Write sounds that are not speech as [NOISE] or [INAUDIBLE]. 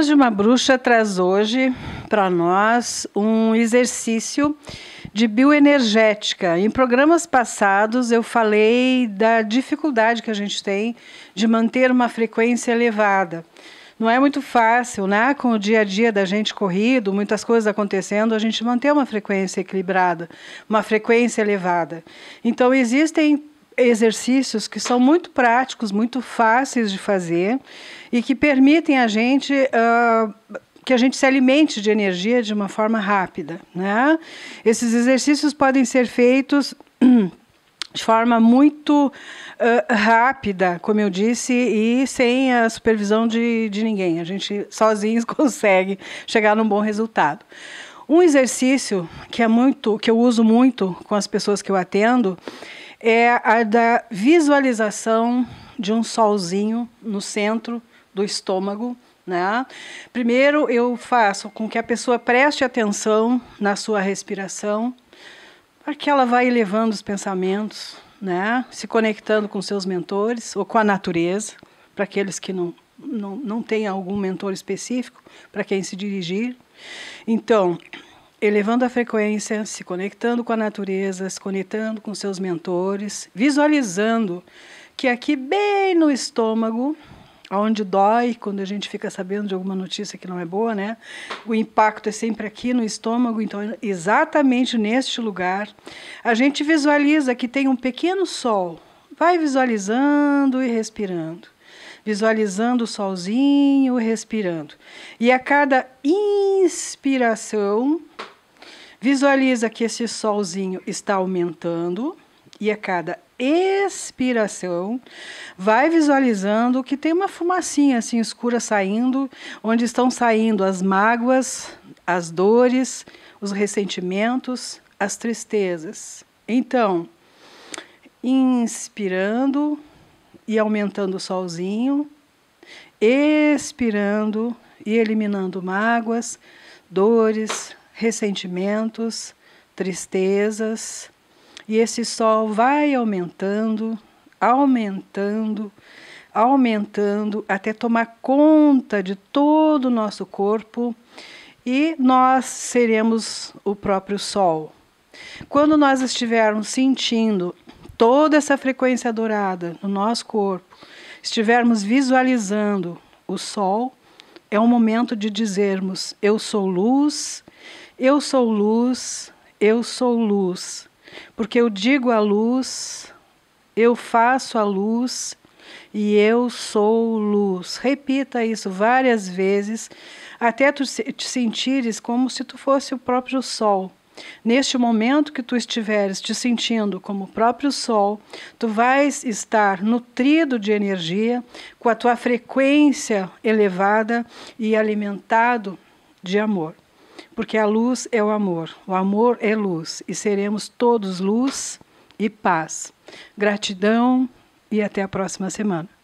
Palavras de uma Bruxa traz hoje para nós um exercício de bioenergética. Em programas passados eu falei da dificuldade que a gente tem de manter uma frequência elevada. Não é muito fácil, né? Com o dia a dia da gente corrido, muitas coisas acontecendo, a gente manter uma frequência equilibrada, uma frequência elevada. Então existem exercícios que são muito práticos, muito fáceis de fazer e que permitem a gente uh, que a gente se alimente de energia de uma forma rápida. Né? Esses exercícios podem ser feitos [CLEARS THROAT] de forma muito uh, rápida, como eu disse, e sem a supervisão de, de ninguém. A gente sozinhos [LAUGHS] consegue chegar num bom resultado. Um exercício que é muito, que eu uso muito com as pessoas que eu atendo, é a da visualização de um solzinho no centro do estômago. Né? Primeiro, eu faço com que a pessoa preste atenção na sua respiração, para que ela vá elevando os pensamentos, né? se conectando com seus mentores ou com a natureza, para aqueles que não, não, não têm algum mentor específico para quem se dirigir. Então, elevando a frequência, se conectando com a natureza, se conectando com seus mentores, visualizando que aqui bem no estômago, onde dói quando a gente fica sabendo de alguma notícia que não é boa, né? O impacto é sempre aqui no estômago, então exatamente neste lugar, a gente visualiza que tem um pequeno sol. Vai visualizando e respirando visualizando o solzinho, respirando. E a cada inspiração, visualiza que esse solzinho está aumentando, e a cada expiração, vai visualizando que tem uma fumacinha assim escura saindo, onde estão saindo as mágoas, as dores, os ressentimentos, as tristezas. Então, inspirando, e aumentando o solzinho, expirando e eliminando mágoas, dores, ressentimentos, tristezas. E esse sol vai aumentando, aumentando, aumentando até tomar conta de todo o nosso corpo e nós seremos o próprio sol. Quando nós estivermos sentindo toda essa frequência dourada no nosso corpo, estivermos visualizando o sol, é o momento de dizermos: Eu sou luz, eu sou luz, eu sou luz. Porque eu digo a luz, eu faço a luz e eu sou luz. Repita isso várias vezes até tu te sentires como se tu fosse o próprio sol Neste momento que tu estiveres te sentindo como o próprio Sol, tu vais estar nutrido de energia, com a tua frequência elevada e alimentado de amor. Porque a luz é o amor, o amor é luz e seremos todos luz e paz. Gratidão e até a próxima semana.